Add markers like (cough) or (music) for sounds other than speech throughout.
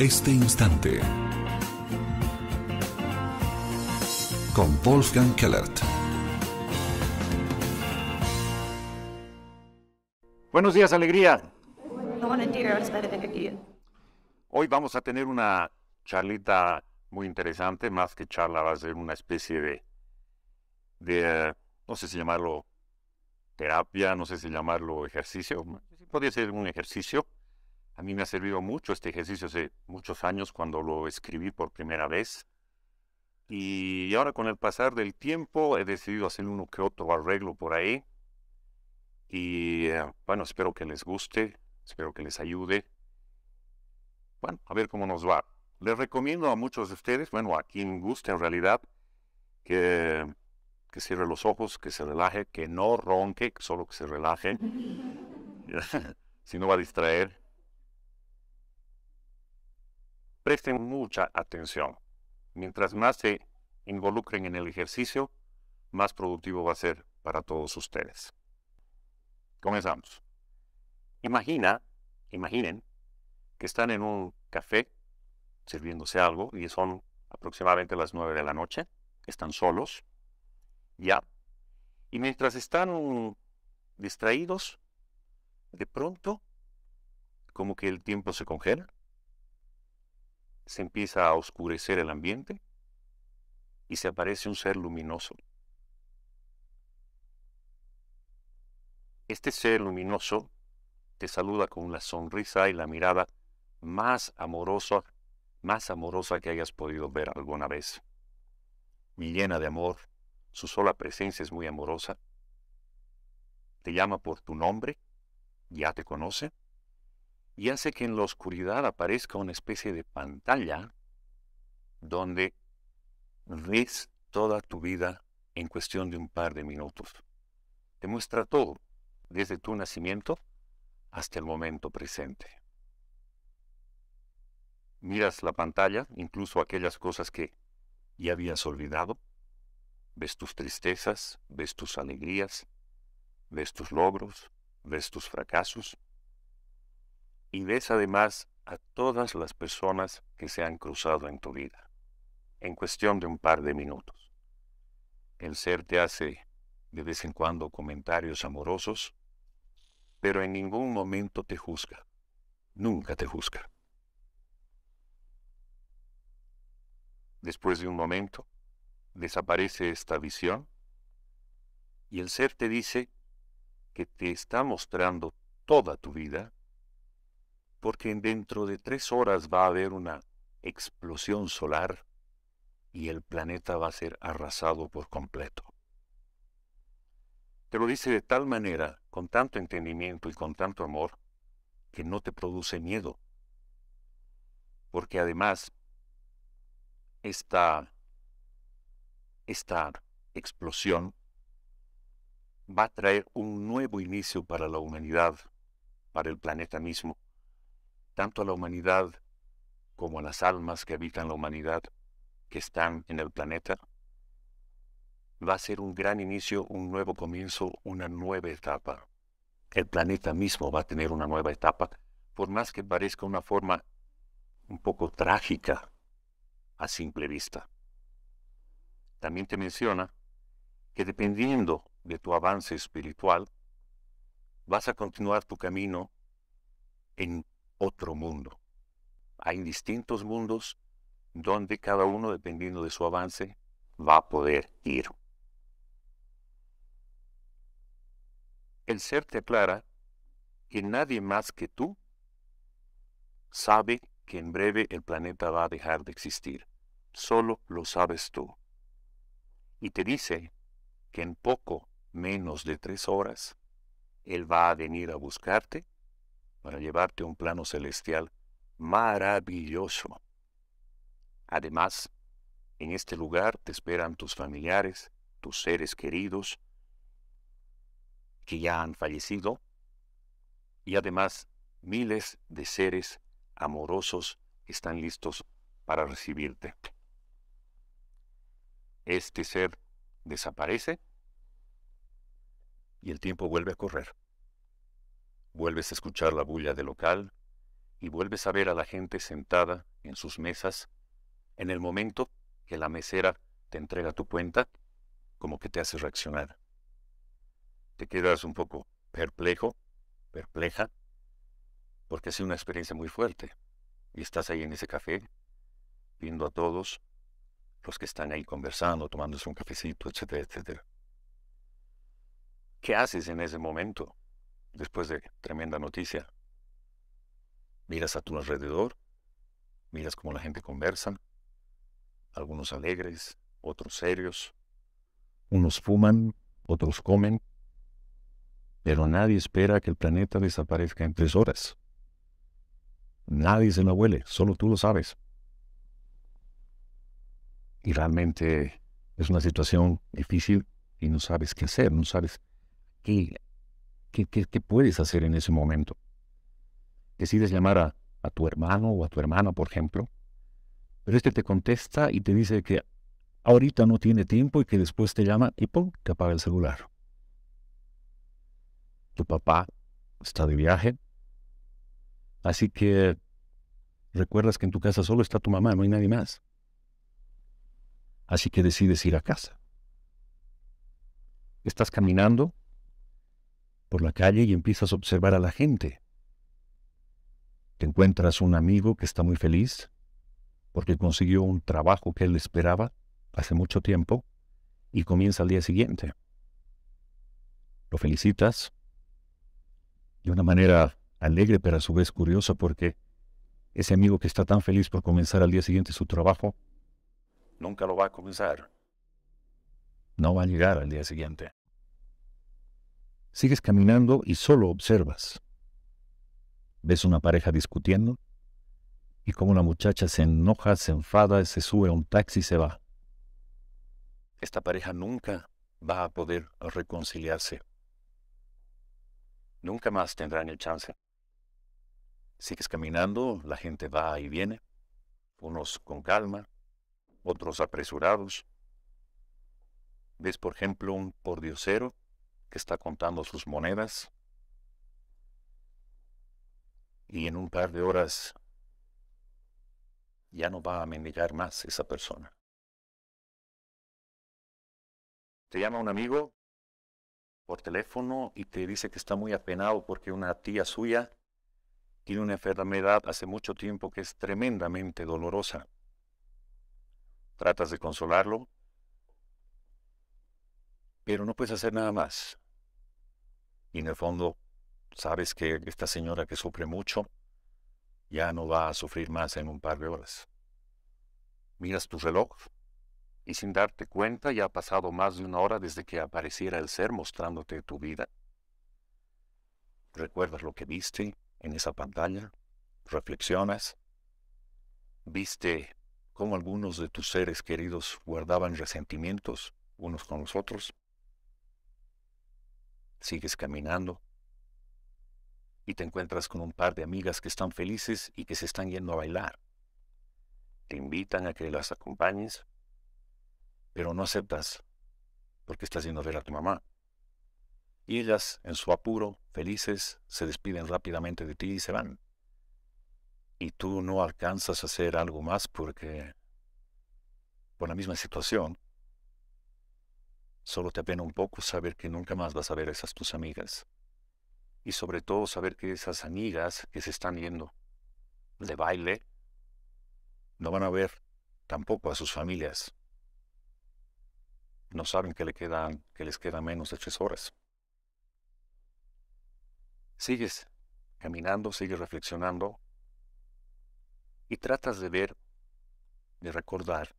este instante. Con Wolfgang Kellert. Buenos días, Alegría. Hoy vamos a tener una charlita muy interesante, más que charla, va a ser una especie de, de no sé si llamarlo terapia, no sé si llamarlo ejercicio, podría ser un ejercicio a mí me ha servido mucho este ejercicio hace muchos años cuando lo escribí por primera vez. Y ahora con el pasar del tiempo he decidido hacer uno que otro arreglo por ahí. Y eh, bueno, espero que les guste, espero que les ayude. Bueno, a ver cómo nos va. Les recomiendo a muchos de ustedes, bueno, a quien guste en realidad, que, que cierre los ojos, que se relaje, que no ronque, solo que se relaje. (laughs) si no va a distraer. presten mucha atención. Mientras más se involucren en el ejercicio, más productivo va a ser para todos ustedes. Comenzamos. Imagina, imaginen que están en un café sirviéndose algo y son aproximadamente las 9 de la noche, están solos, ya. Y mientras están distraídos, de pronto, como que el tiempo se congela se empieza a oscurecer el ambiente y se aparece un ser luminoso. Este ser luminoso te saluda con la sonrisa y la mirada más amorosa, más amorosa que hayas podido ver alguna vez. Llena de amor, su sola presencia es muy amorosa. Te llama por tu nombre, ya te conoce, y hace que en la oscuridad aparezca una especie de pantalla donde ves toda tu vida en cuestión de un par de minutos. Te muestra todo, desde tu nacimiento hasta el momento presente. Miras la pantalla, incluso aquellas cosas que ya habías olvidado. Ves tus tristezas, ves tus alegrías, ves tus logros, ves tus fracasos, y ves además a todas las personas que se han cruzado en tu vida, en cuestión de un par de minutos. El ser te hace de vez en cuando comentarios amorosos, pero en ningún momento te juzga, nunca te juzga. Después de un momento, desaparece esta visión y el ser te dice que te está mostrando toda tu vida porque dentro de tres horas va a haber una explosión solar y el planeta va a ser arrasado por completo. Te lo dice de tal manera, con tanto entendimiento y con tanto amor, que no te produce miedo. Porque además, esta, esta explosión va a traer un nuevo inicio para la humanidad, para el planeta mismo tanto a la humanidad como a las almas que habitan la humanidad que están en el planeta, va a ser un gran inicio, un nuevo comienzo, una nueva etapa. El planeta mismo va a tener una nueva etapa, por más que parezca una forma un poco trágica a simple vista. También te menciona que dependiendo de tu avance espiritual, vas a continuar tu camino en otro mundo. Hay distintos mundos donde cada uno, dependiendo de su avance, va a poder ir. El ser te aclara que nadie más que tú sabe que en breve el planeta va a dejar de existir. Solo lo sabes tú. Y te dice que en poco menos de tres horas, Él va a venir a buscarte para llevarte a un plano celestial maravilloso. Además, en este lugar te esperan tus familiares, tus seres queridos, que ya han fallecido, y además miles de seres amorosos están listos para recibirte. Este ser desaparece y el tiempo vuelve a correr. Vuelves a escuchar la bulla del local y vuelves a ver a la gente sentada en sus mesas en el momento que la mesera te entrega tu cuenta, como que te hace reaccionar. Te quedas un poco perplejo, perpleja, porque ha sido una experiencia muy fuerte. Y estás ahí en ese café, viendo a todos los que están ahí conversando, tomándose un cafecito, etcétera, etcétera. ¿Qué haces en ese momento? después de tremenda noticia, miras a tu alrededor, miras cómo la gente conversa, algunos alegres, otros serios, unos fuman, otros comen, pero nadie espera que el planeta desaparezca en tres horas. Nadie se lo huele, solo tú lo sabes. Y realmente es una situación difícil y no sabes qué hacer, no sabes qué, ¿Qué, puedes hacer en ese momento? Decides llamar a, tu hermano o a tu hermana, por ejemplo, pero este te contesta y te dice que ahorita no tiene tiempo y que después te llama y ¡pum! te apaga el celular. Tu papá está de viaje, así que recuerdas que en tu casa solo está tu mamá, no hay nadie más. Así que decides ir a casa. Estás caminando por la calle y empiezas a observar a la gente. Te encuentras un amigo que está muy feliz porque consiguió un trabajo que él esperaba hace mucho tiempo y comienza al día siguiente. Lo felicitas de una manera alegre pero a su vez curiosa porque ese amigo que está tan feliz por comenzar al día siguiente su trabajo nunca lo va a comenzar. No va a llegar al día siguiente. Sigues caminando y solo observas. Ves una pareja discutiendo y como la muchacha se enoja, se enfada, se sube a un taxi y se va. Esta pareja nunca va a poder reconciliarse. Nunca más tendrán el chance. Sigues caminando, la gente va y viene, unos con calma, otros apresurados. Ves, por ejemplo, un pordiosero que está contando sus monedas. Y en un par de horas ya no va a mendigar más esa persona. Te llama un amigo por teléfono y te dice que está muy apenado porque una tía suya tiene una enfermedad hace mucho tiempo que es tremendamente dolorosa. Tratas de consolarlo, pero no puedes hacer nada más y en el fondo sabes que esta señora que sufre mucho ya no va a sufrir más en un par de horas. Miras tu reloj y sin darte cuenta ya ha pasado más de una hora desde que apareciera el ser mostrándote tu vida. ¿Recuerdas lo que viste en esa pantalla? ¿Reflexionas? ¿Viste cómo algunos de tus seres queridos guardaban resentimientos unos con los otros? sigues caminando y te encuentras con un par de amigas que están felices y que se están yendo a bailar. Te invitan a que las acompañes, pero no aceptas porque estás yendo a ver a tu mamá. Y ellas, en su apuro, felices, se despiden rápidamente de ti y se van. Y tú no alcanzas a hacer algo más porque, por la misma situación, Solo te apena un poco saber que nunca más vas a ver a esas tus amigas. Y sobre todo saber que esas amigas que se están yendo de baile no van a ver tampoco a sus familias. No saben que, le quedan, que les quedan menos de tres horas. Sigues caminando, sigues reflexionando y tratas de ver, de recordar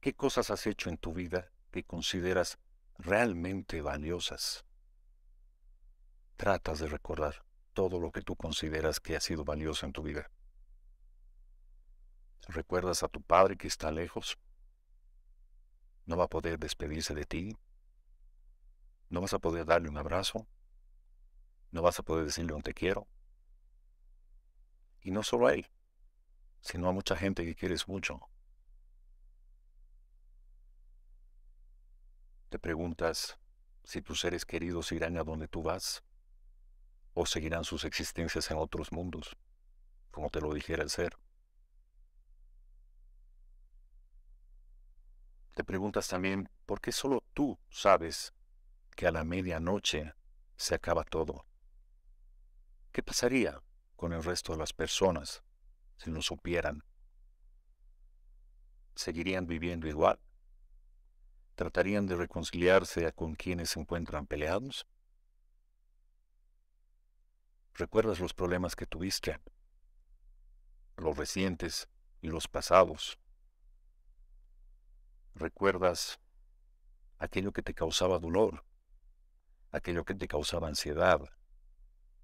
qué cosas has hecho en tu vida que consideras realmente valiosas. Tratas de recordar todo lo que tú consideras que ha sido valioso en tu vida. ¿Recuerdas a tu padre que está lejos? ¿No va a poder despedirse de ti? ¿No vas a poder darle un abrazo? ¿No vas a poder decirle un te quiero? Y no solo a él, sino a mucha gente que quieres mucho, Te preguntas si tus seres queridos irán a donde tú vas o seguirán sus existencias en otros mundos, como te lo dijera el ser. Te preguntas también por qué solo tú sabes que a la medianoche se acaba todo. ¿Qué pasaría con el resto de las personas si no supieran? ¿Seguirían viviendo igual? tratarían de reconciliarse con quienes se encuentran peleados? ¿Recuerdas los problemas que tuviste? Los recientes y los pasados. ¿Recuerdas aquello que te causaba dolor? Aquello que te causaba ansiedad?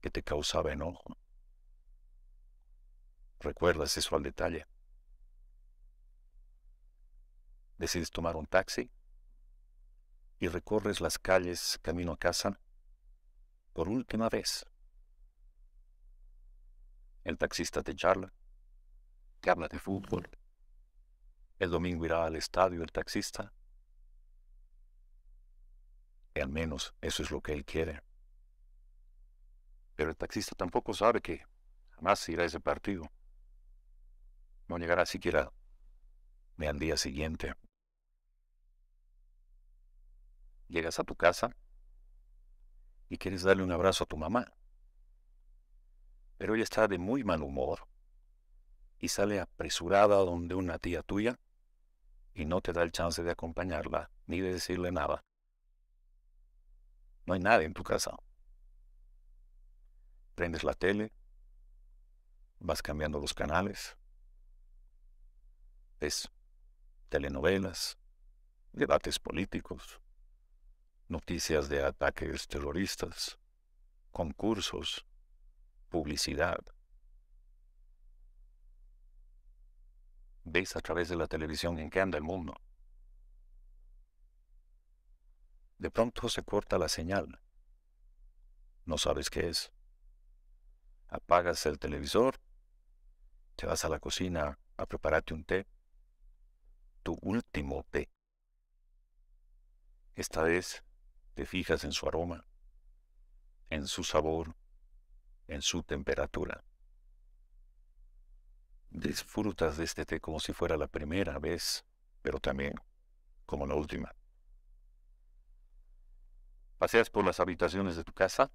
Que te causaba enojo? ¿Recuerdas eso al detalle? ¿Decides tomar un taxi? y recorres las calles camino a casa por última vez. El taxista te charla, te habla de fútbol. El domingo irá al estadio el taxista. Y al menos eso es lo que él quiere. Pero el taxista tampoco sabe que jamás irá a ese partido. No llegará siquiera ni al día siguiente llegas a tu casa y quieres darle un abrazo a tu mamá. Pero ella está de muy mal humor y sale apresurada donde una tía tuya y no te da el chance de acompañarla ni de decirle nada. No hay nadie en tu casa. Prendes la tele, vas cambiando los canales, ves telenovelas, debates políticos, noticias de ataques terroristas, concursos, publicidad. Ves a través de la televisión en qué anda el mundo. De pronto se corta la señal. No sabes qué es. Apagas el televisor, te vas a la cocina a prepararte un té, tu último té. Esta vez te fijas en su aroma, en su sabor, en su temperatura. Disfrutas de este té como si fuera la primera vez, pero también como la última. Paseas por las habitaciones de tu casa,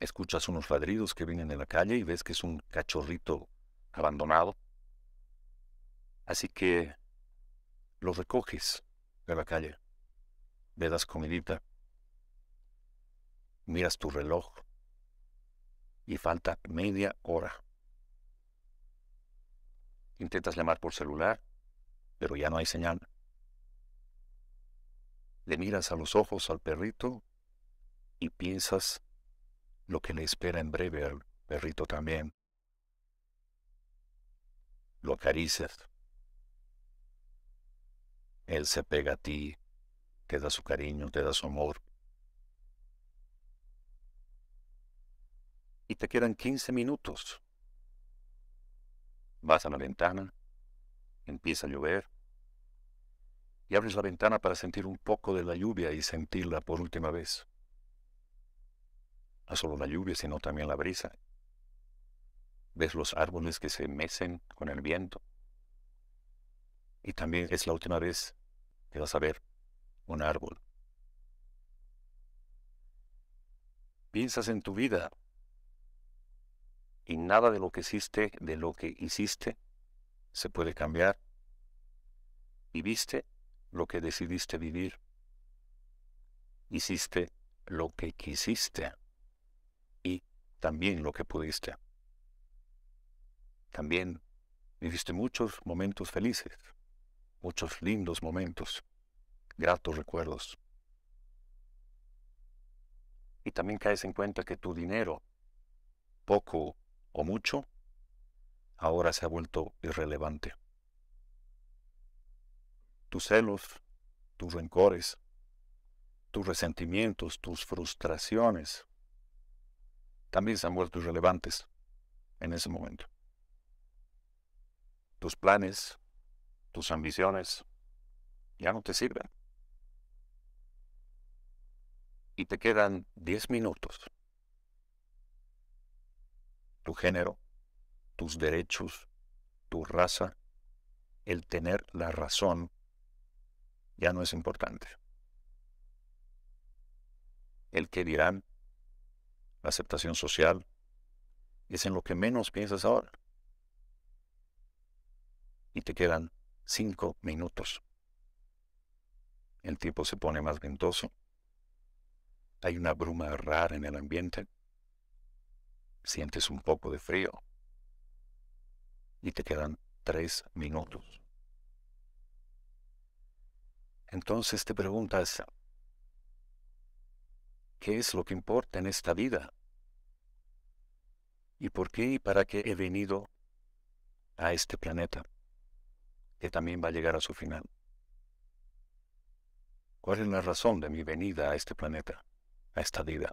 escuchas unos ladridos que vienen de la calle y ves que es un cachorrito abandonado. Así que lo recoges de la calle Vedas das comidita, miras tu reloj y falta media hora. Intentas llamar por celular, pero ya no hay señal. Le miras a los ojos al perrito y piensas lo que le espera en breve al perrito también. Lo acaricias. Él se pega a ti, te da su cariño, te da su amor. Y te quedan 15 minutos. Vas a la ventana, empieza a llover, y abres la ventana para sentir un poco de la lluvia y sentirla por última vez. No solo la lluvia, sino también la brisa. Ves los árboles que se mecen con el viento. Y también es la última vez que vas a ver un árbol. Piensas en tu vida y nada de lo que hiciste, de lo que hiciste, se puede cambiar. Viviste lo que decidiste vivir. Hiciste lo que quisiste y también lo que pudiste. También viviste muchos momentos felices, muchos lindos momentos gratos recuerdos. Y también caes en cuenta que tu dinero, poco o mucho, ahora se ha vuelto irrelevante. Tus celos, tus rencores, tus resentimientos, tus frustraciones, también se han vuelto irrelevantes en ese momento. Tus planes, tus ambiciones, ya no te sirven y te quedan 10 minutos. Tu género, tus derechos, tu raza, el tener la razón, ya no es importante. El que dirán, la aceptación social, es en lo que menos piensas ahora. Y te quedan cinco minutos. El tipo se pone más ventoso hay una bruma rara en el ambiente. Sientes un poco de frío. Y te quedan tres minutos. Entonces te preguntas, ¿qué es lo que importa en esta vida? ¿Y por qué y para qué he venido a este planeta, que también va a llegar a su final? ¿Cuál es la razón de mi venida a este planeta? a esta vida,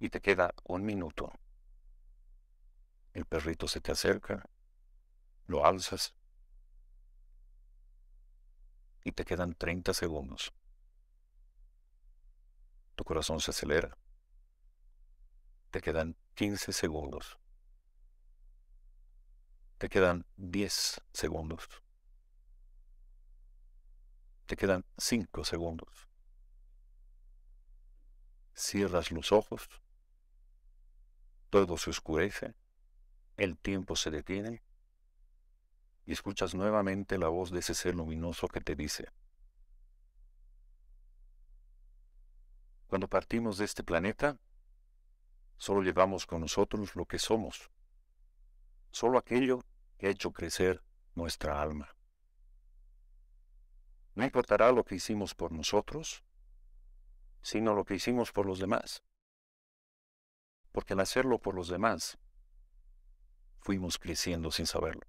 Y te queda un minuto. El perrito se te acerca, lo alzas y te quedan 30 segundos. Tu corazón se acelera. Te quedan 15 segundos. Te quedan 10 segundos. Te quedan 5 segundos cierras los ojos, todo se oscurece, el tiempo se detiene y escuchas nuevamente la voz de ese ser luminoso que te dice, cuando partimos de este planeta, solo llevamos con nosotros lo que somos, solo aquello que ha hecho crecer nuestra alma. No importará lo que hicimos por nosotros, sino lo que hicimos por los demás. Porque al hacerlo por los demás, fuimos creciendo sin saberlo.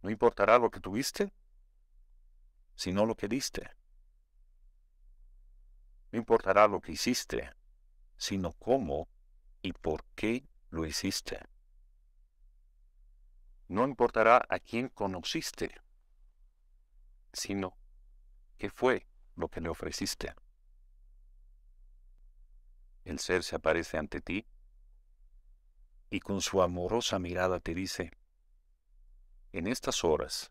No importará lo que tuviste, sino lo que diste. No importará lo que hiciste, sino cómo y por qué lo hiciste. No importará a quién conociste, sino qué fue lo que le ofreciste. El ser se aparece ante ti y con su amorosa mirada te dice, en estas horas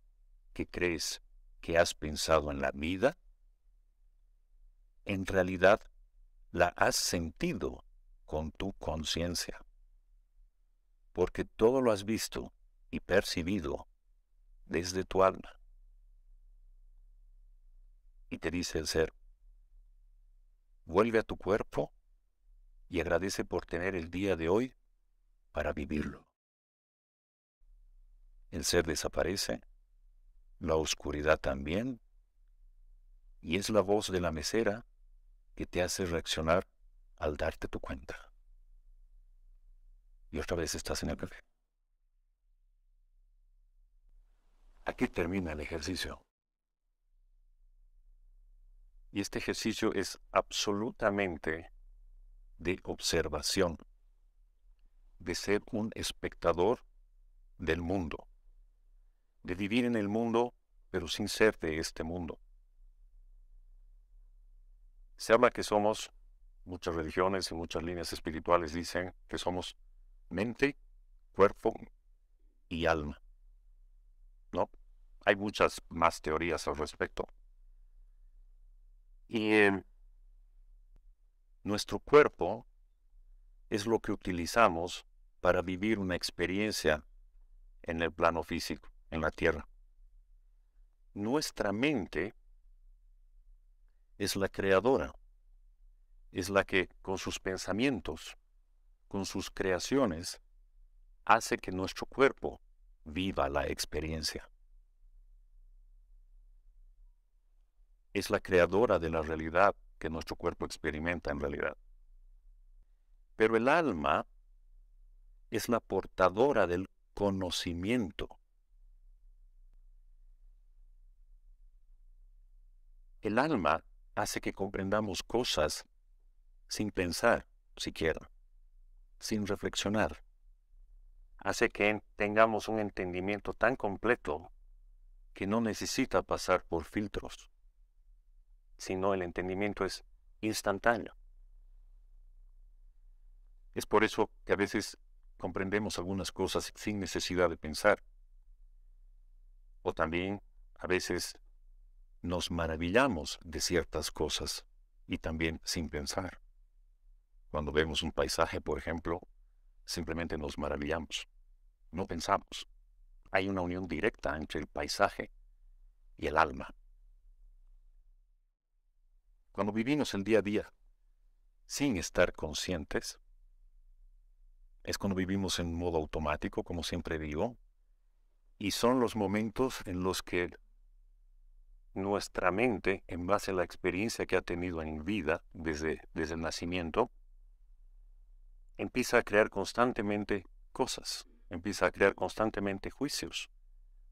que crees que has pensado en la vida, en realidad la has sentido con tu conciencia, porque todo lo has visto y percibido desde tu alma y te dice el ser, vuelve a tu cuerpo y agradece por tener el día de hoy para vivirlo. El ser desaparece, la oscuridad también, y es la voz de la mesera que te hace reaccionar al darte tu cuenta. Y otra vez estás en el café. Aquí termina el ejercicio. Y este ejercicio es absolutamente de observación, de ser un espectador del mundo, de vivir en el mundo, pero sin ser de este mundo. Se habla que somos, muchas religiones y muchas líneas espirituales dicen que somos mente, cuerpo y alma. ¿No? Hay muchas más teorías al respecto. Y nuestro cuerpo es lo que utilizamos para vivir una experiencia en el plano físico, en la Tierra. Nuestra mente es la creadora, es la que con sus pensamientos, con sus creaciones, hace que nuestro cuerpo viva la experiencia. es la creadora de la realidad que nuestro cuerpo experimenta en realidad. Pero el alma es la portadora del conocimiento. El alma hace que comprendamos cosas sin pensar siquiera, sin reflexionar. Hace que tengamos un entendimiento tan completo que no necesita pasar por filtros sino el entendimiento es instantáneo. Es por eso que a veces comprendemos algunas cosas sin necesidad de pensar. O también a veces nos maravillamos de ciertas cosas y también sin pensar. Cuando vemos un paisaje, por ejemplo, simplemente nos maravillamos, no pensamos. Hay una unión directa entre el paisaje y el alma cuando vivimos el día a día sin estar conscientes, es cuando vivimos en modo automático, como siempre digo, y son los momentos en los que nuestra mente, en base a la experiencia que ha tenido en vida desde, desde el nacimiento, empieza a crear constantemente cosas, empieza a crear constantemente juicios.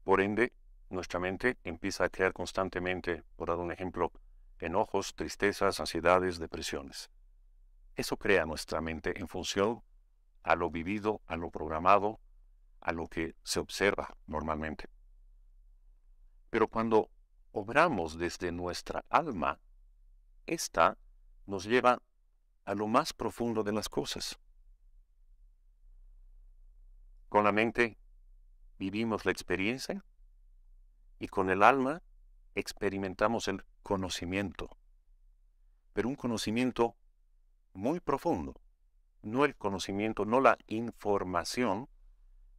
Por ende, nuestra mente empieza a crear constantemente, por dar un ejemplo, enojos, tristezas, ansiedades, depresiones. Eso crea nuestra mente en función a lo vivido, a lo programado, a lo que se observa normalmente. Pero cuando obramos desde nuestra alma, ésta nos lleva a lo más profundo de las cosas. Con la mente vivimos la experiencia y con el alma experimentamos el conocimiento, pero un conocimiento muy profundo, no el conocimiento, no la información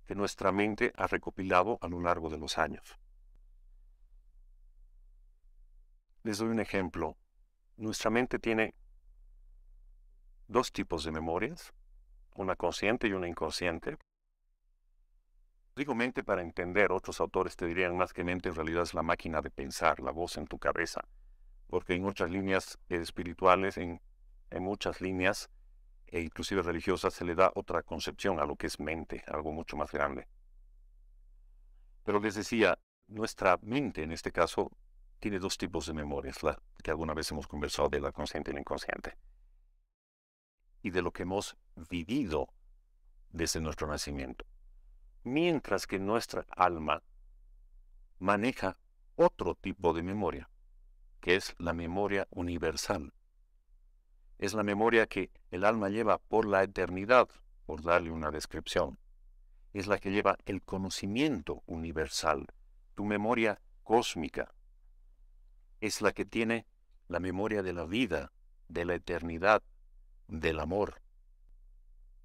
que nuestra mente ha recopilado a lo largo de los años. Les doy un ejemplo. Nuestra mente tiene dos tipos de memorias, una consciente y una inconsciente. Digo mente para entender, otros autores te dirían más que mente en realidad es la máquina de pensar, la voz en tu cabeza, porque en muchas líneas espirituales, en, en muchas líneas, e inclusive religiosas, se le da otra concepción a lo que es mente, algo mucho más grande. Pero les decía, nuestra mente en este caso tiene dos tipos de memorias, la que alguna vez hemos conversado de la consciente y la inconsciente, y de lo que hemos vivido desde nuestro nacimiento mientras que nuestra alma maneja otro tipo de memoria, que es la memoria universal. Es la memoria que el alma lleva por la eternidad, por darle una descripción. Es la que lleva el conocimiento universal, tu memoria cósmica. Es la que tiene la memoria de la vida, de la eternidad, del amor.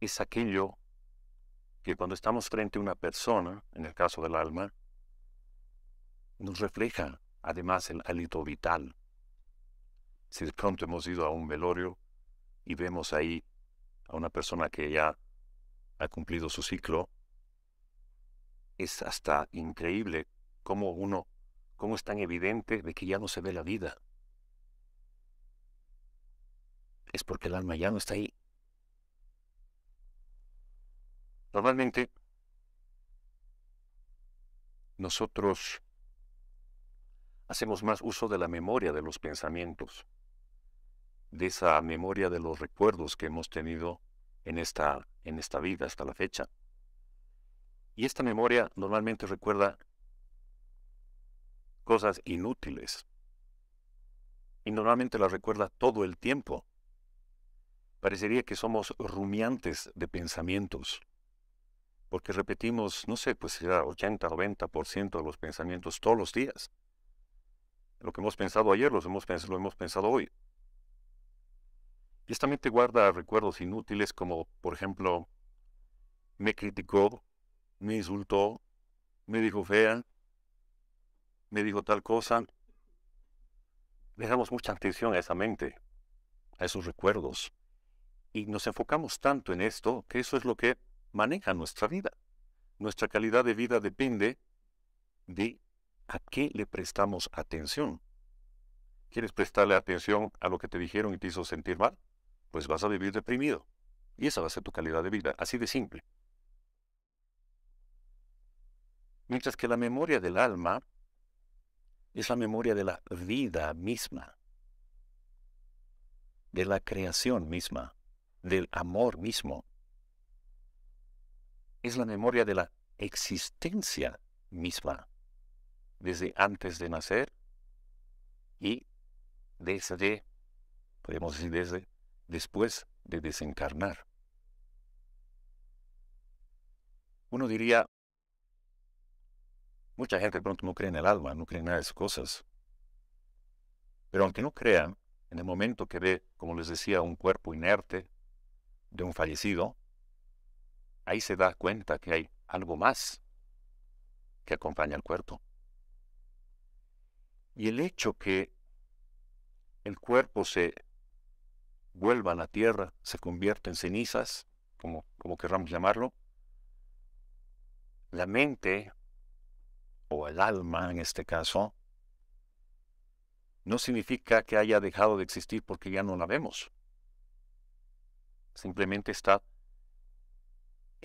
Es aquello que cuando estamos frente a una persona, en el caso del alma, nos refleja además el hálito vital. Si de pronto hemos ido a un velorio y vemos ahí a una persona que ya ha cumplido su ciclo, es hasta increíble cómo uno, cómo es tan evidente de que ya no se ve la vida. Es porque el alma ya no está ahí. Normalmente nosotros hacemos más uso de la memoria de los pensamientos, de esa memoria de los recuerdos que hemos tenido en esta, en esta vida hasta la fecha. Y esta memoria normalmente recuerda cosas inútiles. Y normalmente la recuerda todo el tiempo. Parecería que somos rumiantes de pensamientos porque repetimos, no sé, pues será 80, 90% de los pensamientos todos los días. Lo que hemos pensado ayer hemos lo hemos pensado hoy. Y esta mente guarda recuerdos inútiles como, por ejemplo, me criticó, me insultó, me dijo fea, me dijo tal cosa. Le damos mucha atención a esa mente, a esos recuerdos. Y nos enfocamos tanto en esto que eso es lo que maneja nuestra vida. Nuestra calidad de vida depende de a qué le prestamos atención. ¿Quieres prestarle atención a lo que te dijeron y te hizo sentir mal? Pues vas a vivir deprimido. Y esa va a ser tu calidad de vida, así de simple. Mientras que la memoria del alma es la memoria de la vida misma, de la creación misma, del amor mismo, es la memoria de la existencia misma, desde antes de nacer y desde, podemos decir desde, después de desencarnar. Uno diría, mucha gente pronto no cree en el alma, no cree en esas cosas. Pero aunque no crean, en el momento que ve, como les decía, un cuerpo inerte de un fallecido, ahí se da cuenta que hay algo más que acompaña al cuerpo. Y el hecho que el cuerpo se vuelva a la tierra, se convierte en cenizas, como, como querramos llamarlo, la mente o el alma en este caso, no significa que haya dejado de existir porque ya no la vemos. Simplemente está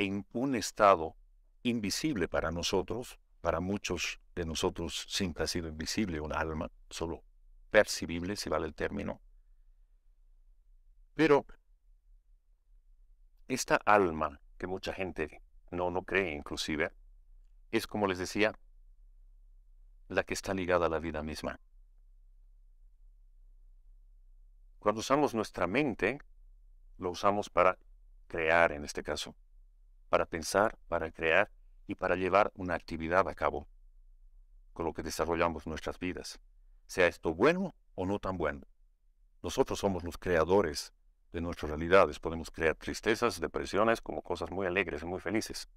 en un estado invisible para nosotros, para muchos de nosotros siempre ha sido invisible una alma, solo percibible, si vale el término. Pero esta alma, que mucha gente no, no cree inclusive, es como les decía, la que está ligada a la vida misma. Cuando usamos nuestra mente, lo usamos para crear en este caso, para pensar, para crear y para llevar una actividad a cabo, con lo que desarrollamos nuestras vidas, sea esto bueno o no tan bueno. Nosotros somos los creadores de nuestras realidades, podemos crear tristezas, depresiones, como cosas muy alegres y muy felices,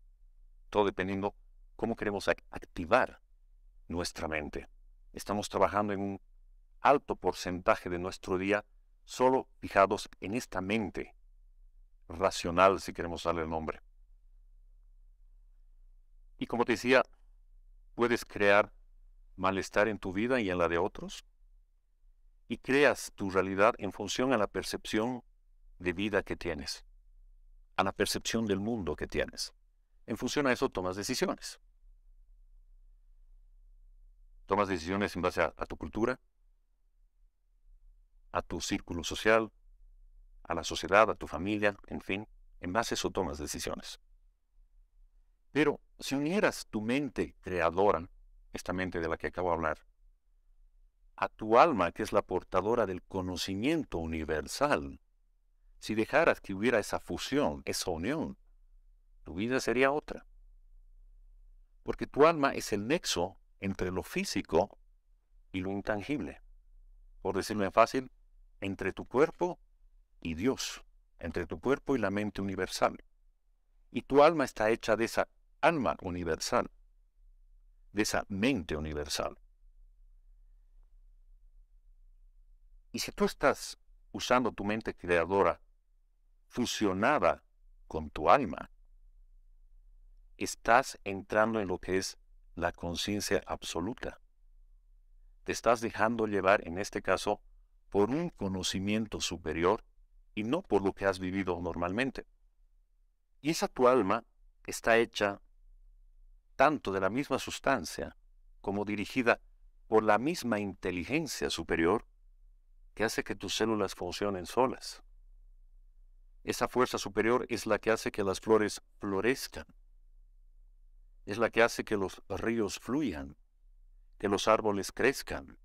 todo dependiendo cómo queremos activar nuestra mente. Estamos trabajando en un alto porcentaje de nuestro día solo fijados en esta mente racional, si queremos darle el nombre. Y como te decía, puedes crear malestar en tu vida y en la de otros. Y creas tu realidad en función a la percepción de vida que tienes, a la percepción del mundo que tienes. En función a eso tomas decisiones. Tomas decisiones en base a, tu cultura, a tu círculo social, a la sociedad, a tu familia, en fin. En base a eso tomas decisiones. Pero si unieras tu mente creadora, esta mente de la que acabo de hablar, a tu alma, que es la portadora del conocimiento universal, si dejaras que hubiera esa fusión, esa unión, tu vida sería otra. Porque tu alma es el nexo entre lo físico y lo intangible. Por decirlo en fácil, entre tu cuerpo y Dios, entre tu cuerpo y la mente universal. Y tu alma está hecha de esa alma universal, de esa mente universal. Y si tú estás usando tu mente creadora fusionada con tu alma, estás entrando en lo que es la conciencia absoluta. Te estás dejando llevar, en este caso, por un conocimiento superior y no por lo que has vivido normalmente. Y esa tu alma está hecha tanto de la misma sustancia como dirigida por la misma inteligencia superior que hace que tus células funcionen solas. Esa fuerza superior es la que hace que las flores florezcan, es la que hace que los ríos fluyan, que los árboles crezcan,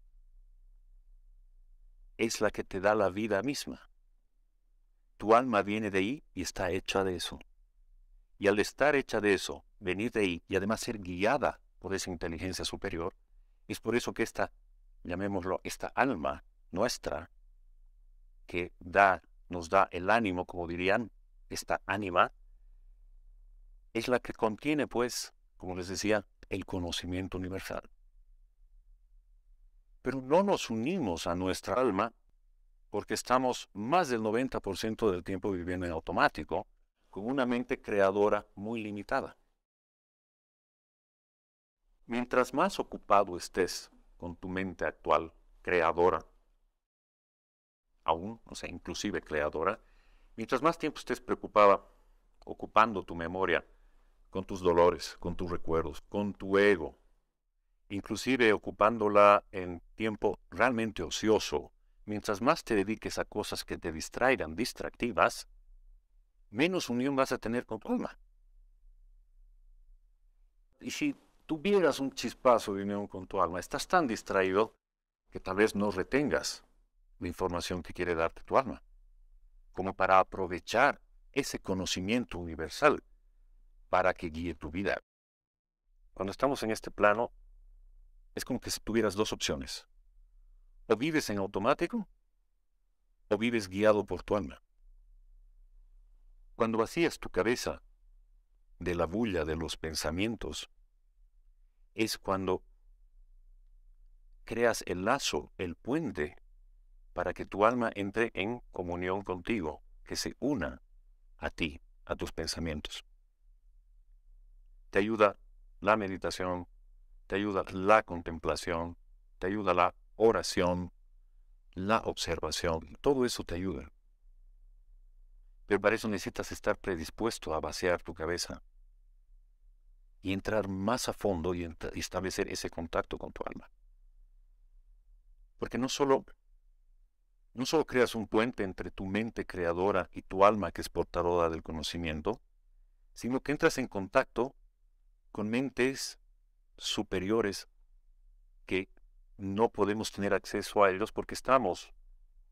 es la que te da la vida misma. Tu alma viene de ahí y está hecha de eso. Y al estar hecha de eso, venir de ahí y además ser guiada por esa inteligencia superior, es por eso que esta, llamémoslo, esta alma nuestra, que da, nos da el ánimo, como dirían, esta ánima, es la que contiene, pues, como les decía, el conocimiento universal. Pero no nos unimos a nuestra alma porque estamos más del 90% del tiempo viviendo en automático, con una mente creadora muy limitada. Mientras más ocupado estés con tu mente actual, creadora, aún, o sea, inclusive creadora, mientras más tiempo estés preocupada, ocupando tu memoria con tus dolores, con tus recuerdos, con tu ego, inclusive ocupándola en tiempo realmente ocioso, mientras más te dediques a cosas que te distraigan, distractivas, menos unión vas a tener con tu alma. Y si tuvieras un chispazo de unión con tu alma. Estás tan distraído que tal vez no retengas la información que quiere darte tu alma, como para aprovechar ese conocimiento universal para que guíe tu vida. Cuando estamos en este plano, es como que si tuvieras dos opciones. O vives en automático o vives guiado por tu alma. Cuando vacías tu cabeza de la bulla de los pensamientos, es cuando creas el lazo, el puente, para que tu alma entre en comunión contigo, que se una a ti, a tus pensamientos. Te ayuda la meditación, te ayuda la contemplación, te ayuda la oración, la observación, todo eso te ayuda. Pero para eso necesitas estar predispuesto a vaciar tu cabeza, y entrar más a fondo y establecer ese contacto con tu alma. Porque no solo, no solo creas un puente entre tu mente creadora y tu alma que es portadora del conocimiento, sino que entras en contacto con mentes superiores que no podemos tener acceso a ellos porque estamos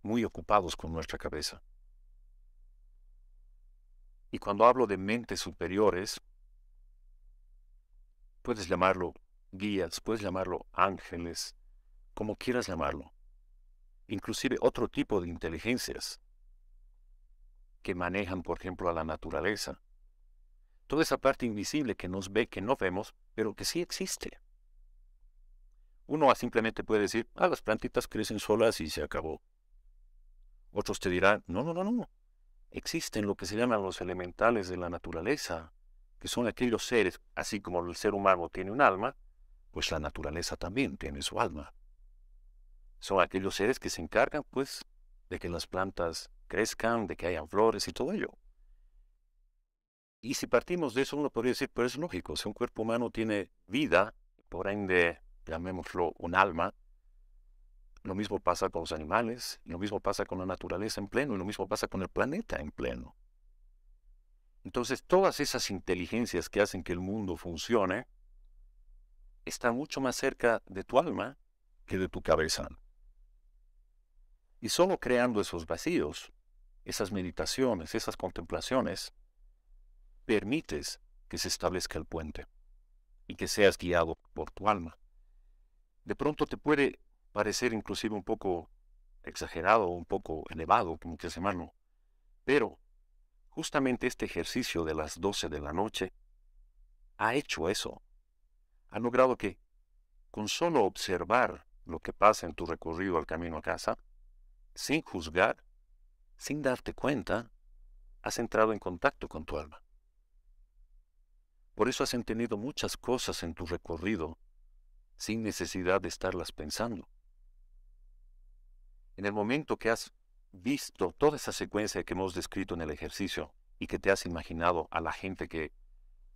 muy ocupados con nuestra cabeza. Y cuando hablo de mentes superiores, Puedes llamarlo guías, puedes llamarlo ángeles, como quieras llamarlo. Inclusive otro tipo de inteligencias que manejan, por ejemplo, a la naturaleza. Toda esa parte invisible que nos ve, que no vemos, pero que sí existe. Uno simplemente puede decir, ah, las plantitas crecen solas y se acabó. Otros te dirán, no, no, no, no. Existen lo que se llaman los elementales de la naturaleza, que son aquellos seres, así como el ser humano tiene un alma, pues la naturaleza también tiene su alma. Son aquellos seres que se encargan, pues, de que las plantas crezcan, de que haya flores y todo ello. Y si partimos de eso, uno podría decir, pero es lógico, si un cuerpo humano tiene vida, por ende, llamémoslo un alma, lo mismo pasa con los animales, lo mismo pasa con la naturaleza en pleno, y lo mismo pasa con el planeta en pleno. Entonces, todas esas inteligencias que hacen que el mundo funcione están mucho más cerca de tu alma que de tu cabeza. Y solo creando esos vacíos, esas meditaciones, esas contemplaciones, permites que se establezca el puente y que seas guiado por tu alma. De pronto te puede parecer inclusive un poco exagerado, un poco elevado, como que se pero justamente este ejercicio de las 12 de la noche ha hecho eso. Ha logrado que, con solo observar lo que pasa en tu recorrido al camino a casa, sin juzgar, sin darte cuenta, has entrado en contacto con tu alma. Por eso has entendido muchas cosas en tu recorrido sin necesidad de estarlas pensando. En el momento que has visto toda esa secuencia que hemos descrito en el ejercicio y que te has imaginado a la gente que,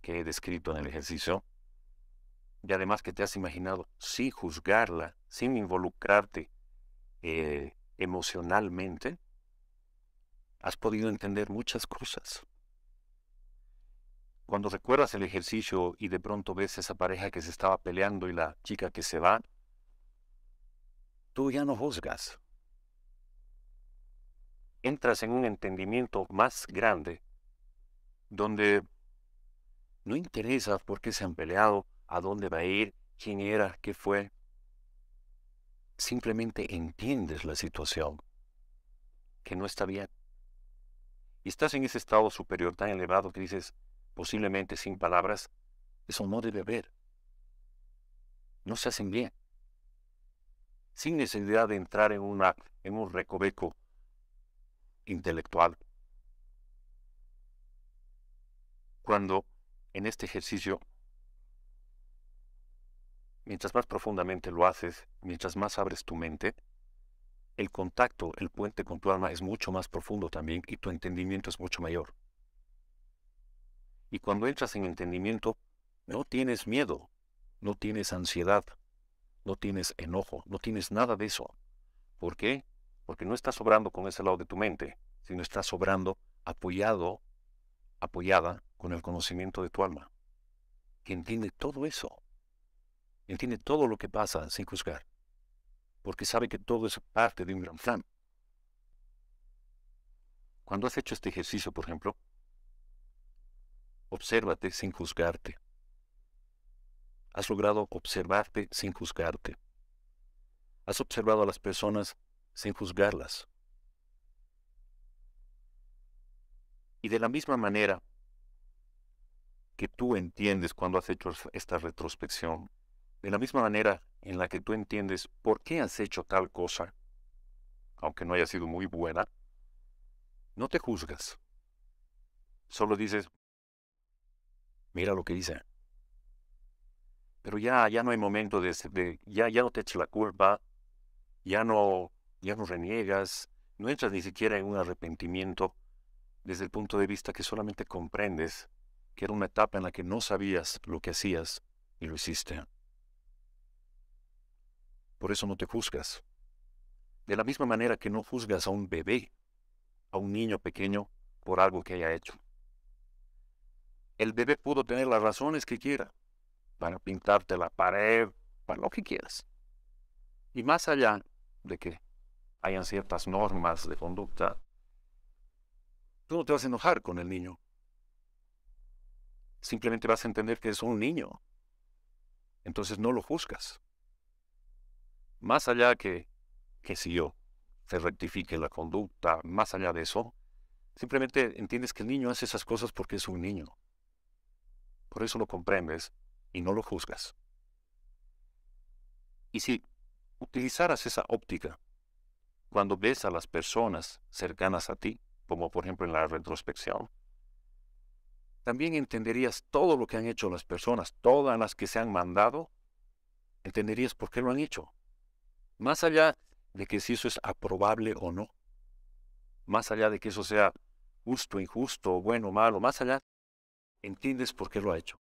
he descrito en el ejercicio, y además que te has imaginado sin juzgarla, sin involucrarte eh, emocionalmente, has podido entender muchas cosas. Cuando recuerdas el ejercicio y de pronto ves esa pareja que se estaba peleando y la chica que se va, tú ya no juzgas, entras en un entendimiento más grande, donde no interesa por qué se han peleado, a dónde va a ir, quién era, qué fue. Simplemente entiendes la situación, que no está bien. Y estás en ese estado superior tan elevado que dices, posiblemente sin palabras, eso no debe haber. No se hacen bien. Sin necesidad de entrar en, una, en un recoveco intelectual. Cuando en este ejercicio, mientras más profundamente lo haces, mientras más abres tu mente, el contacto, el puente con tu alma es mucho más profundo también y tu entendimiento es mucho mayor. Y cuando entras en entendimiento, no tienes miedo, no tienes ansiedad, no tienes enojo, no tienes nada de eso. ¿Por qué? porque no estás sobrando con ese lado de tu mente, sino estás sobrando apoyado, apoyada con el conocimiento de tu alma, que entiende todo eso, entiende todo lo que pasa sin juzgar, porque sabe que todo es parte de un gran plan. Cuando has hecho este ejercicio, por ejemplo, obsérvate sin juzgarte. Has logrado observarte sin juzgarte. Has observado a las personas sin juzgarlas. Y de la misma manera que tú entiendes cuando has hecho esta retrospección, de la misma manera en la que tú entiendes por qué has hecho tal cosa, aunque no haya sido muy buena, no te juzgas. Solo dices, mira lo que dice Pero ya, ya no hay momento de, ya, ya no te eches la culpa, ya no ya no reniegas, no entras ni siquiera en un arrepentimiento desde el punto de vista que solamente comprendes que era una etapa en la que no sabías lo que hacías y lo hiciste. Por eso no te juzgas. De la misma manera que no juzgas a un bebé, a un niño pequeño, por algo que haya hecho. El bebé pudo tener las razones que quiera, para pintarte la pared, para lo que quieras. Y más allá de que hayan ciertas normas de conducta, tú no te vas a enojar con el niño. Simplemente vas a entender que es un niño. Entonces no lo juzgas. Más allá que, que si yo se rectifique la conducta, más allá de eso, simplemente entiendes que el niño hace esas cosas porque es un niño. Por eso lo comprendes y no lo juzgas. Y si utilizaras esa óptica cuando ves a las personas cercanas a ti, como por ejemplo en la retrospección, también entenderías todo lo que han hecho las personas, todas las que se han mandado, entenderías por qué lo han hecho. Más allá de que si eso es aprobable o no, más allá de que eso sea justo, injusto, bueno, malo, más allá, entiendes por qué lo ha hecho.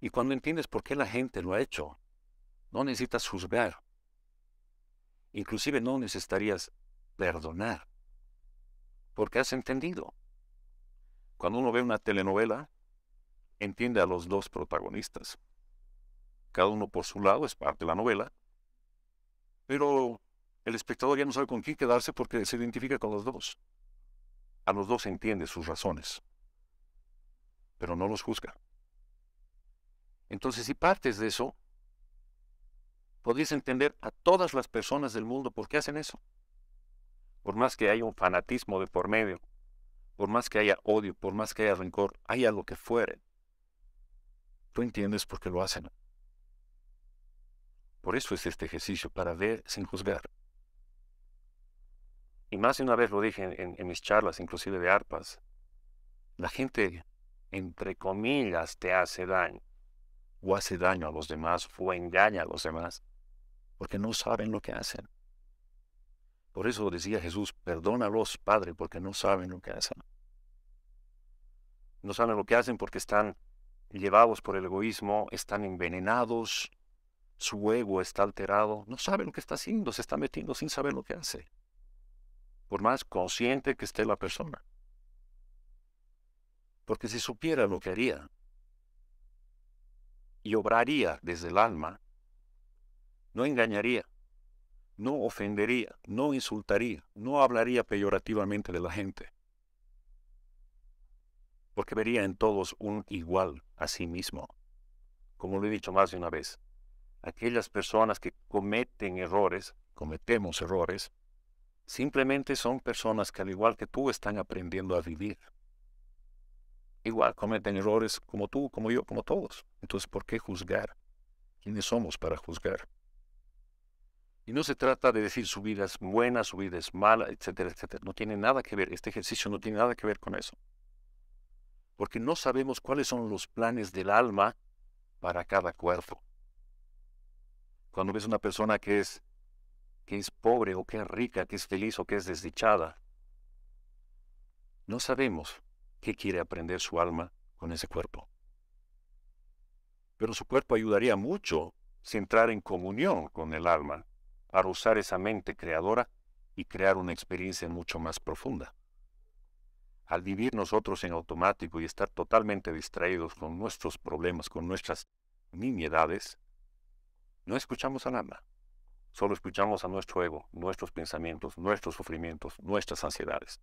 Y cuando entiendes por qué la gente lo ha hecho, no necesitas juzgar, Inclusive no necesitarías perdonar, porque has entendido. Cuando uno ve una telenovela, entiende a los dos protagonistas. Cada uno por su lado es parte de la novela, pero el espectador ya no sabe con quién quedarse porque se identifica con los dos. A los dos entiende sus razones, pero no los juzga. Entonces, si partes de eso, Podéis entender a todas las personas del mundo por qué hacen eso. Por más que haya un fanatismo de por medio, por más que haya odio, por más que haya rencor, haya lo que fuere, tú entiendes por qué lo hacen. Por eso es este ejercicio, para ver sin juzgar. Y más de una vez lo dije en, en mis charlas, inclusive de arpas, la gente, entre comillas, te hace daño, o hace daño a los demás, o engaña a los demás, porque no saben lo que hacen. Por eso decía Jesús, perdónalos, Padre, porque no saben lo que hacen. No saben lo que hacen porque están llevados por el egoísmo, están envenenados, su ego está alterado, no saben lo que está haciendo, se está metiendo sin saber lo que hace. Por más consciente que esté la persona. Porque si supiera lo que haría y obraría desde el alma, no engañaría, no ofendería, no insultaría, no hablaría peyorativamente de la gente, porque vería en todos un igual a sí mismo. Como lo he dicho más de una vez, aquellas personas que cometen errores, cometemos errores, simplemente son personas que al igual que tú están aprendiendo a vivir. Igual cometen errores como tú, como yo, como todos. Entonces, ¿por qué juzgar? ¿Quiénes somos para juzgar? Y no se trata de decir su vida es buena, su vida es mala, etcétera, etcétera. No tiene nada que ver, este ejercicio no tiene nada que ver con eso. Porque no sabemos cuáles son los planes del alma para cada cuerpo. Cuando ves una persona que es, que es pobre o que es rica, que es feliz o que es desdichada, no sabemos qué quiere aprender su alma con ese cuerpo. Pero su cuerpo ayudaría mucho si entrara en comunión con el alma para usar esa mente creadora y crear una experiencia mucho más profunda. Al vivir nosotros en automático y estar totalmente distraídos con nuestros problemas, con nuestras nimiedades, no escuchamos al alma. Solo escuchamos a nuestro ego, nuestros pensamientos, nuestros sufrimientos, nuestras ansiedades.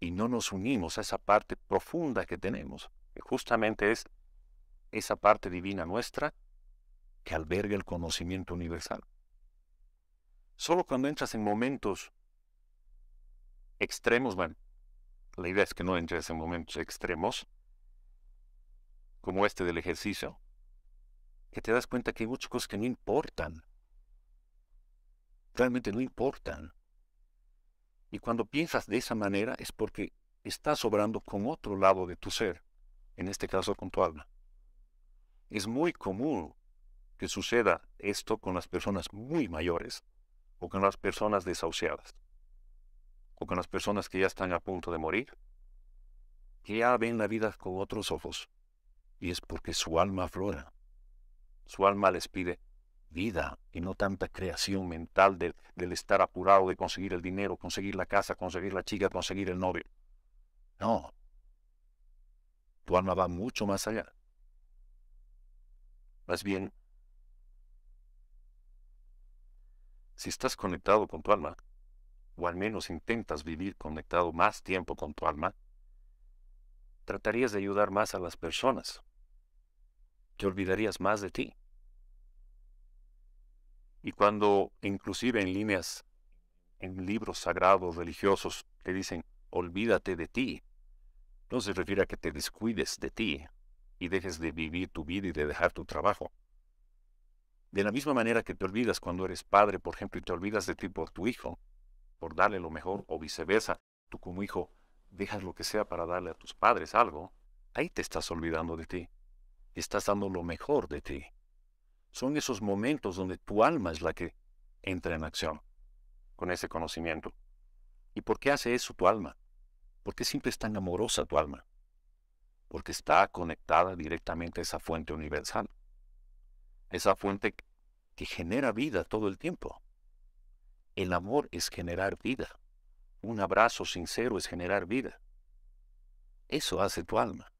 Y no nos unimos a esa parte profunda que tenemos, que justamente es esa parte divina nuestra que alberga el conocimiento universal. Solo cuando entras en momentos extremos, bueno, la idea es que no entres en momentos extremos, como este del ejercicio, que te das cuenta que hay muchas cosas que no importan. Realmente no importan. Y cuando piensas de esa manera es porque estás obrando con otro lado de tu ser, en este caso con tu alma. Es muy común que suceda esto con las personas muy mayores, o con las personas desahuciadas, o con las personas que ya están a punto de morir, que ya ven la vida con otros ojos, y es porque su alma aflora. Su alma les pide vida y no tanta creación mental del, del estar apurado de conseguir el dinero, conseguir la casa, conseguir la chica, conseguir el novio. No. Tu alma va mucho más allá. Más bien, Si estás conectado con tu alma, o al menos intentas vivir conectado más tiempo con tu alma, tratarías de ayudar más a las personas. Te olvidarías más de ti. Y cuando inclusive en líneas, en libros sagrados religiosos, te dicen, olvídate de ti, no se refiere a que te descuides de ti y dejes de vivir tu vida y de dejar tu trabajo de la misma manera que te olvidas cuando eres padre, por ejemplo, y te olvidas de ti por tu hijo, por darle lo mejor, o viceversa, tú como hijo dejas lo que sea para darle a tus padres algo, ahí te estás olvidando de ti. Estás dando lo mejor de ti. Son esos momentos donde tu alma es la que entra en acción con ese conocimiento. ¿Y por qué hace eso tu alma? ¿Por qué siempre es tan amorosa tu alma? Porque está conectada directamente a esa fuente universal. Esa fuente que genera vida todo el tiempo. El amor es generar vida. Un abrazo sincero es generar vida. Eso hace tu alma.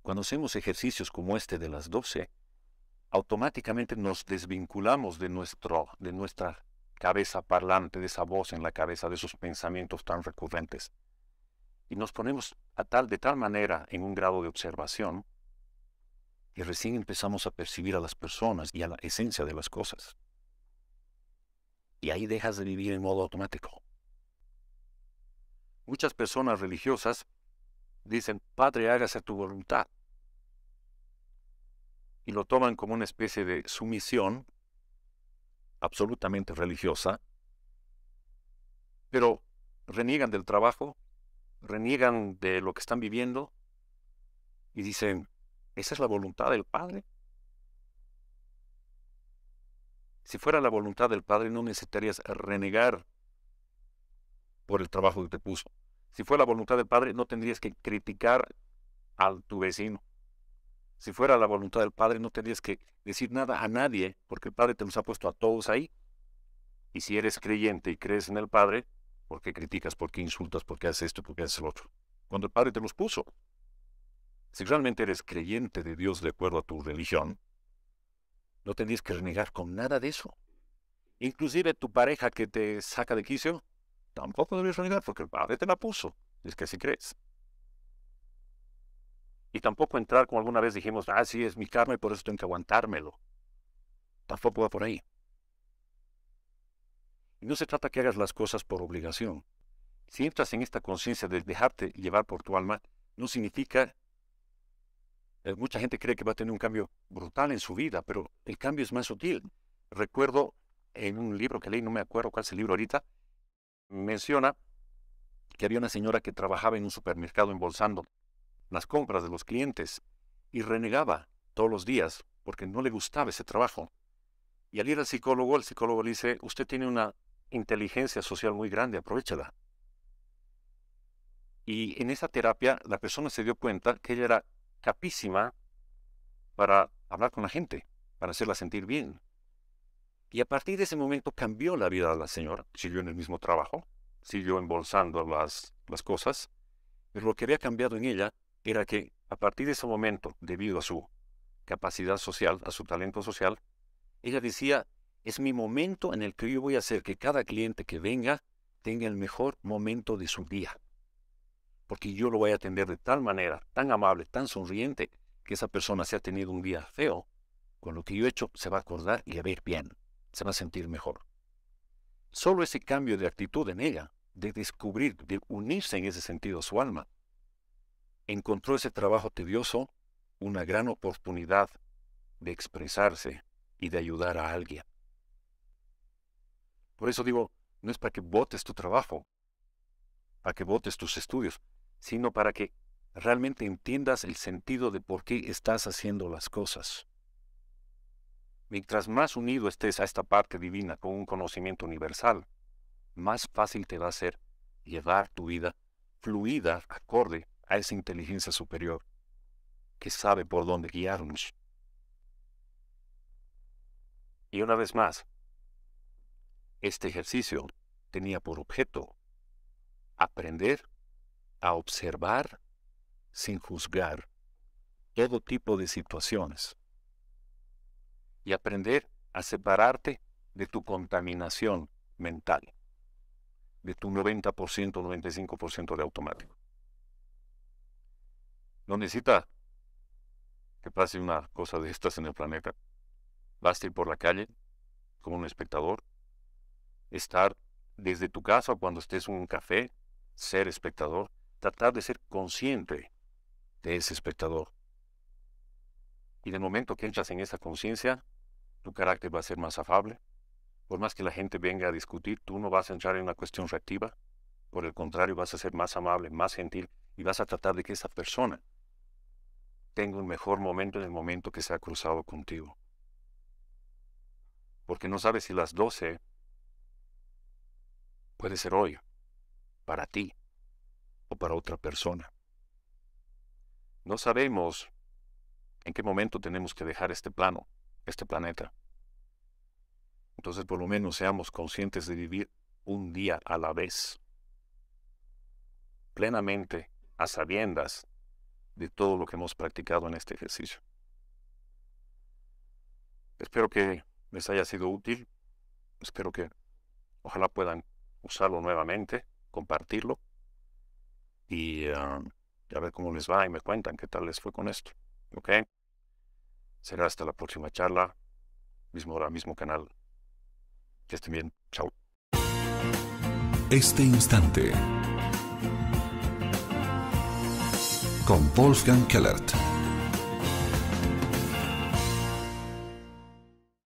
Cuando hacemos ejercicios como este de las doce, automáticamente nos desvinculamos de, nuestro, de nuestra cabeza parlante, de esa voz en la cabeza, de esos pensamientos tan recurrentes. Y nos ponemos a tal, de tal manera en un grado de observación y recién empezamos a percibir a las personas y a la esencia de las cosas. Y ahí dejas de vivir en modo automático. Muchas personas religiosas dicen, Padre, hágase tu voluntad. Y lo toman como una especie de sumisión absolutamente religiosa, pero reniegan del trabajo, reniegan de lo que están viviendo y dicen, esa es la voluntad del Padre. Si fuera la voluntad del Padre, no necesitarías renegar por el trabajo que te puso. Si fuera la voluntad del Padre, no tendrías que criticar a tu vecino. Si fuera la voluntad del Padre, no tendrías que decir nada a nadie, porque el Padre te los ha puesto a todos ahí. Y si eres creyente y crees en el Padre, ¿por qué criticas? ¿Por qué insultas? ¿Por qué haces esto? ¿Por qué haces lo otro? Cuando el Padre te los puso. Si realmente eres creyente de Dios de acuerdo a tu religión, no tendrías que renegar con nada de eso. Inclusive tu pareja que te saca de quicio, tampoco debes renegar porque el padre te la puso. Es que si crees. Y tampoco entrar como alguna vez dijimos, ah, sí, es mi karma y por eso tengo que aguantármelo. Tampoco va por ahí. Y no se trata que hagas las cosas por obligación. Si entras en esta conciencia de dejarte llevar por tu alma, no significa eh, mucha gente cree que va a tener un cambio brutal en su vida, pero el cambio es más sutil. Recuerdo en un libro que leí, no me acuerdo cuál es el libro ahorita, menciona que había una señora que trabajaba en un supermercado embolsando las compras de los clientes y renegaba todos los días porque no le gustaba ese trabajo. Y al ir al psicólogo, el psicólogo le dice, usted tiene una inteligencia social muy grande, aprovechala. Y en esa terapia la persona se dio cuenta que ella era capísima para hablar con la gente, para hacerla sentir bien. Y a partir de ese momento cambió la vida de la señora. Siguió en el mismo trabajo, siguió embolsando las, las cosas, pero lo que había cambiado en ella era que a partir de ese momento, debido a su capacidad social, a su talento social, ella decía, es mi momento en el que yo voy a hacer que cada cliente que venga tenga el mejor momento de su día porque yo lo voy a atender de tal manera, tan amable, tan sonriente, que esa persona se ha tenido un día feo, con lo que yo he hecho se va a acordar y a ver bien, se va a sentir mejor. Solo ese cambio de actitud en ella, de descubrir, de unirse en ese sentido a su alma, encontró ese trabajo tedioso una gran oportunidad de expresarse y de ayudar a alguien. Por eso digo, no es para que votes tu trabajo, para que votes tus estudios, sino para que realmente entiendas el sentido de por qué estás haciendo las cosas. Mientras más unido estés a esta parte divina con un conocimiento universal, más fácil te va a ser llevar tu vida fluida, acorde a esa inteligencia superior que sabe por dónde guiarnos. Y una vez más, este ejercicio tenía por objeto aprender a observar sin juzgar todo tipo de situaciones y aprender a separarte de tu contaminación mental, de tu 90%, 95% de automático. No necesita que pase una cosa de estas en el planeta. Basta ir por la calle como un espectador, estar desde tu casa cuando estés en un café, ser espectador, tratar de ser consciente de ese espectador. Y del momento que entras en esa conciencia, tu carácter va a ser más afable. Por más que la gente venga a discutir, tú no vas a entrar en una cuestión reactiva. Por el contrario, vas a ser más amable, más gentil y vas a tratar de que esa persona tenga un mejor momento en el momento que se ha cruzado contigo. Porque no sabes si las 12 puede ser hoy para ti o para otra persona. No sabemos en qué momento tenemos que dejar este plano, este planeta. Entonces por lo menos seamos conscientes de vivir un día a la vez, plenamente, a sabiendas de todo lo que hemos practicado en este ejercicio. Espero que les haya sido útil, espero que ojalá puedan usarlo nuevamente, compartirlo y a ah, ya ver cómo les va y me cuentan qué tal les fue con esto. ¿Ok? Será hasta la próxima charla, mismo hora, mismo canal. Que estén bien. Chao. Este instante. Con Wolfgang Kellert.